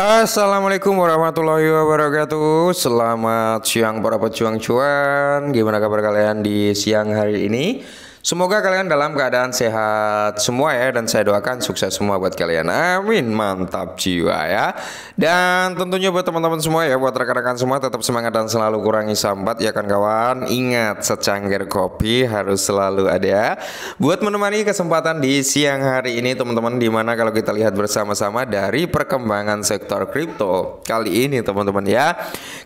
Assalamualaikum warahmatullahi wabarakatuh Selamat siang para pejuang cuan Gimana kabar kalian di siang hari ini? Semoga kalian dalam keadaan sehat semua ya dan saya doakan sukses semua buat kalian. Amin. Mantap jiwa ya. Dan tentunya buat teman-teman semua ya, buat rekan-rekan semua tetap semangat dan selalu kurangi sambat ya kan kawan. Ingat secangkir kopi harus selalu ada ya. buat menemani kesempatan di siang hari ini teman-teman dimana kalau kita lihat bersama-sama dari perkembangan sektor kripto kali ini teman-teman ya.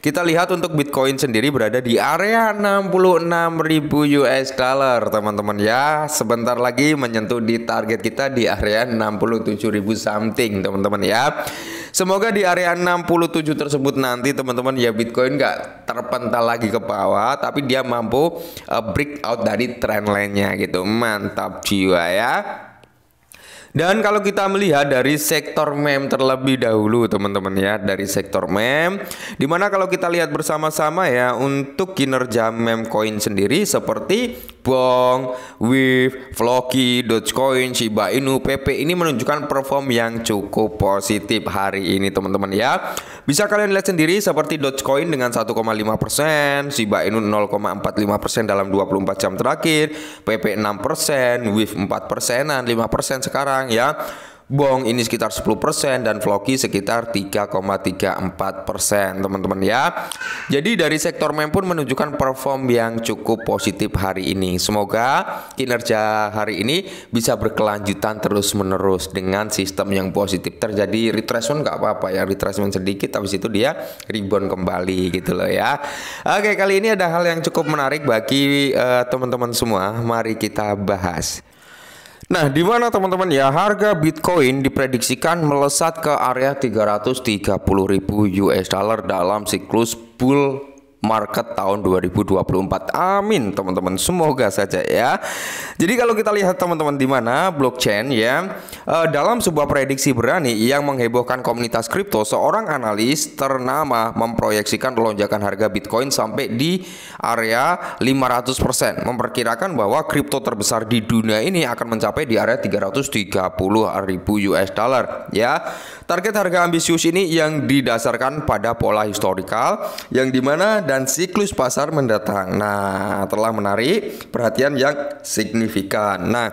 Kita lihat untuk Bitcoin sendiri berada di area 66.000 US dollar teman-teman teman-teman ya sebentar lagi menyentuh di target kita di area 67.000 something teman-teman ya semoga di area 67 tersebut nanti teman-teman ya Bitcoin nggak terpental lagi ke bawah tapi dia mampu uh, out dari trendline-nya gitu mantap jiwa ya dan kalau kita melihat dari sektor mem terlebih dahulu teman-teman ya dari sektor mem dimana kalau kita lihat bersama-sama ya untuk kinerja mem coin sendiri seperti Bong, Wave, Floki, Dogecoin, Shiba Inu, PP ini menunjukkan perform yang cukup positif hari ini teman-teman ya. Bisa kalian lihat sendiri seperti Dogecoin dengan 1,5%, Shiba Inu 0,45% dalam 24 jam terakhir, PP 6%, Wave 4%, 5% sekarang ya. Bong ini sekitar 10% dan Floki sekitar 3,34% teman-teman ya. Jadi dari sektor mem pun menunjukkan perform yang cukup positif hari ini. Semoga kinerja hari ini bisa berkelanjutan terus-menerus dengan sistem yang positif. Terjadi retracement nggak apa-apa ya, retracement sedikit habis itu dia rebound kembali gitu loh ya. Oke, kali ini ada hal yang cukup menarik bagi eh, teman-teman uh, teman -teman semua. Mari kita bahas. Nah, di mana teman-teman ya harga Bitcoin diprediksikan melesat ke area 330.000 US dollar dalam siklus bull market tahun 2024. Amin, teman-teman. Semoga saja ya. Jadi kalau kita lihat teman-teman di mana blockchain ya, uh, dalam sebuah prediksi berani yang menghebohkan komunitas kripto, seorang analis ternama memproyeksikan lonjakan harga Bitcoin sampai di area 500%, memperkirakan bahwa kripto terbesar di dunia ini akan mencapai di area 330 US dollar ya. Target harga ambisius ini yang didasarkan pada pola historikal yang dimana dan siklus pasar mendatang. Nah, telah menarik perhatian yang signifikan. Nah,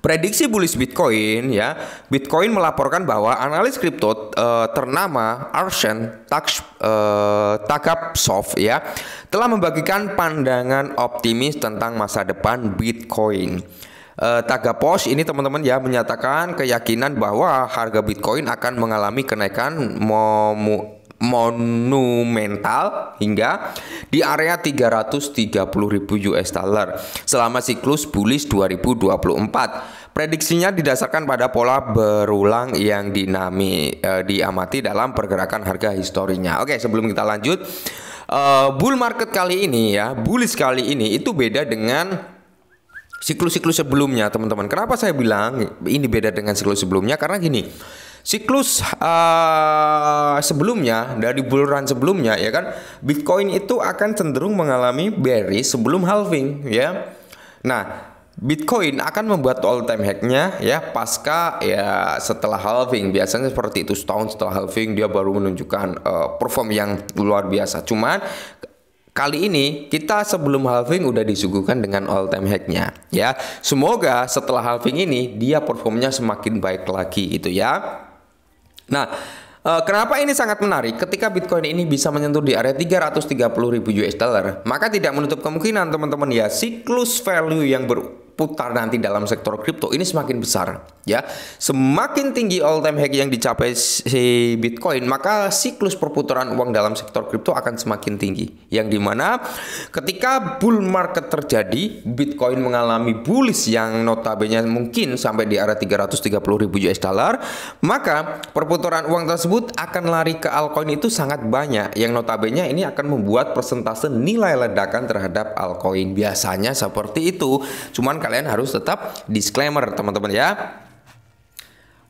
Prediksi bullish Bitcoin ya, Bitcoin melaporkan bahwa analis kripto eh, ternama Arshen Taks, eh, Takapsov ya telah membagikan pandangan optimis tentang masa depan Bitcoin. Eh, Taga Post ini teman-teman ya menyatakan keyakinan bahwa harga Bitcoin akan mengalami kenaikan momu monumental hingga di area 330.000 US dollar selama siklus bullish 2024. Prediksinya didasarkan pada pola berulang yang dinami eh, diamati dalam pergerakan harga historinya. Oke, sebelum kita lanjut, eh, bull market kali ini ya, bullish kali ini itu beda dengan siklus-siklus sebelumnya, teman-teman. Kenapa saya bilang ini beda dengan siklus sebelumnya? Karena gini, siklus uh, sebelumnya dari buluran sebelumnya ya kan, Bitcoin itu akan cenderung mengalami bearish sebelum halving, ya. Nah, Bitcoin akan membuat all time high-nya, ya pasca ya setelah halving biasanya seperti itu setahun setelah halving dia baru menunjukkan uh, perform yang luar biasa. Cuman Kali ini kita sebelum halving udah disuguhkan dengan all time high-nya ya. Semoga setelah halving ini dia performnya semakin baik lagi gitu ya. Nah, eh, kenapa ini sangat menarik? Ketika Bitcoin ini bisa menyentuh di area 330.000 US dollar, maka tidak menutup kemungkinan teman-teman ya siklus value yang ber putar nanti dalam sektor kripto ini semakin besar ya. Semakin tinggi all time high yang dicapai si Bitcoin, maka siklus perputaran uang dalam sektor kripto akan semakin tinggi. Yang dimana ketika bull market terjadi, Bitcoin mengalami bullish yang notabene mungkin sampai di arah 330 ribu US dollar, maka perputaran uang tersebut akan lari ke altcoin itu sangat banyak. Yang notabene ini akan membuat persentase nilai ledakan terhadap altcoin biasanya seperti itu. Cuman kalian harus tetap disclaimer teman-teman ya.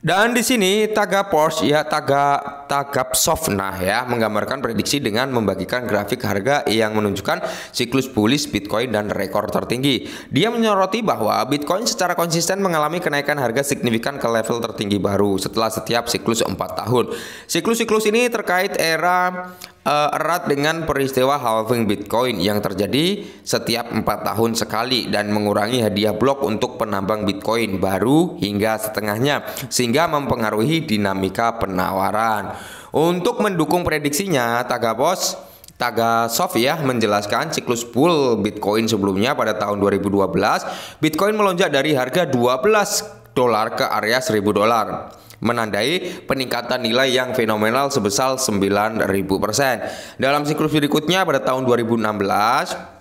Dan di sini taga Porsche ya taga tagap nah ya menggambarkan prediksi dengan membagikan grafik harga yang menunjukkan siklus bullish Bitcoin dan rekor tertinggi. Dia menyoroti bahwa Bitcoin secara konsisten mengalami kenaikan harga signifikan ke level tertinggi baru setelah setiap siklus 4 tahun. Siklus-siklus ini terkait era uh, erat dengan peristiwa halving Bitcoin yang terjadi setiap empat tahun sekali dan mengurangi hadiah blok untuk penambang Bitcoin baru hingga setengahnya sehingga mempengaruhi dinamika penawaran. Untuk mendukung prediksinya, Taga Bos Taga Sofia menjelaskan siklus bull Bitcoin sebelumnya pada tahun 2012, Bitcoin melonjak dari harga 12 dolar ke area 1000 dolar menandai peningkatan nilai yang fenomenal sebesar 9000%. Dalam siklus berikutnya pada tahun 2016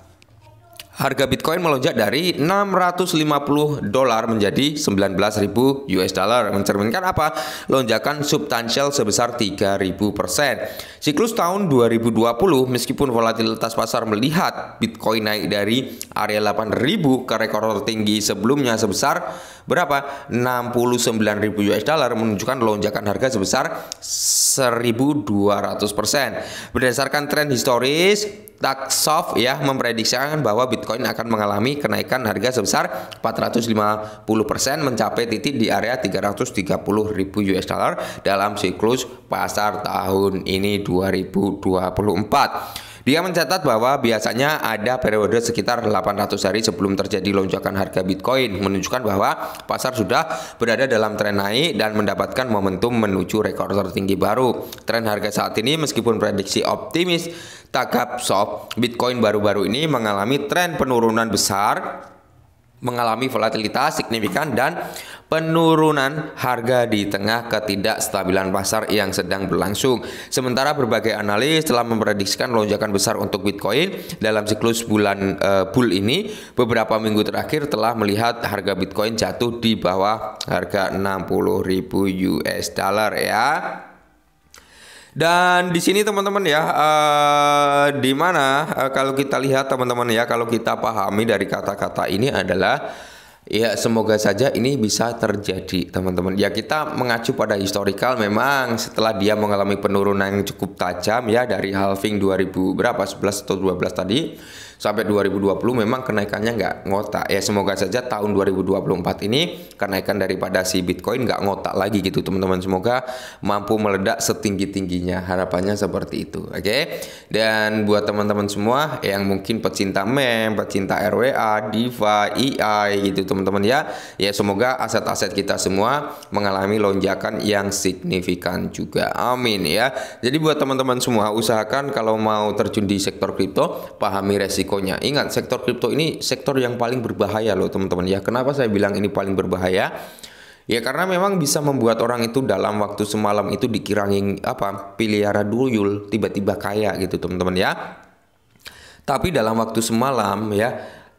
harga Bitcoin melonjak dari 650 dolar menjadi 19.000 US dollar mencerminkan apa? Lonjakan substansial sebesar 3.000 persen. Siklus tahun 2020 meskipun volatilitas pasar melihat Bitcoin naik dari area 8.000 ke rekor tertinggi sebelumnya sebesar berapa? 69.000 US dollar menunjukkan lonjakan harga sebesar 1.200%. Berdasarkan tren historis, soft ya memprediksikan bahwa Bitcoin akan mengalami kenaikan harga sebesar 450% mencapai titik di area 330.000 US dollar dalam siklus pasar tahun ini 2024. Dia mencatat bahwa biasanya ada periode sekitar 800 hari sebelum terjadi lonjakan harga Bitcoin, menunjukkan bahwa pasar sudah berada dalam tren naik dan mendapatkan momentum menuju rekor tertinggi baru. Tren harga saat ini meskipun prediksi optimis, takap soft, Bitcoin baru-baru ini mengalami tren penurunan besar mengalami volatilitas signifikan dan penurunan harga di tengah ketidakstabilan pasar yang sedang berlangsung. Sementara berbagai analis telah memprediksikan lonjakan besar untuk Bitcoin dalam siklus bulan uh, eh, bull ini. Beberapa minggu terakhir telah melihat harga Bitcoin jatuh di bawah harga 60.000 US dollar ya. Dan di sini teman-teman ya, uh, di mana uh, kalau kita lihat teman-teman ya, kalau kita pahami dari kata-kata ini adalah Ya, semoga saja ini bisa terjadi, teman-teman. Ya, kita mengacu pada historical memang setelah dia mengalami penurunan yang cukup tajam ya dari halving 2000 berapa 11 atau 12 tadi sampai 2020 memang kenaikannya nggak ngotak ya semoga saja tahun 2024 ini kenaikan daripada si Bitcoin nggak ngotak lagi gitu teman-teman semoga mampu meledak setinggi tingginya harapannya seperti itu oke okay? dan buat teman-teman semua yang mungkin pecinta mem pecinta RWA DeFi EI gitu teman-teman ya ya semoga aset-aset kita semua mengalami lonjakan yang signifikan juga amin ya jadi buat teman-teman semua usahakan kalau mau terjun di sektor kripto pahami resiko resikonya. Ingat, sektor kripto ini sektor yang paling berbahaya loh teman-teman ya. Kenapa saya bilang ini paling berbahaya? Ya karena memang bisa membuat orang itu dalam waktu semalam itu dikirangin apa piliara duyul tiba-tiba kaya gitu teman-teman ya. Tapi dalam waktu semalam ya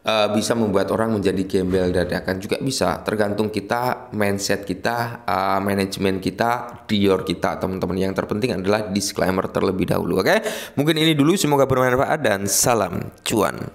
uh, bisa membuat orang menjadi gembel akan juga bisa tergantung kita mindset kita uh, eh, manajemen kita dior kita teman-teman yang terpenting adalah disclaimer terlebih dahulu oke okay? mungkin ini dulu semoga bermanfaat dan salam cuan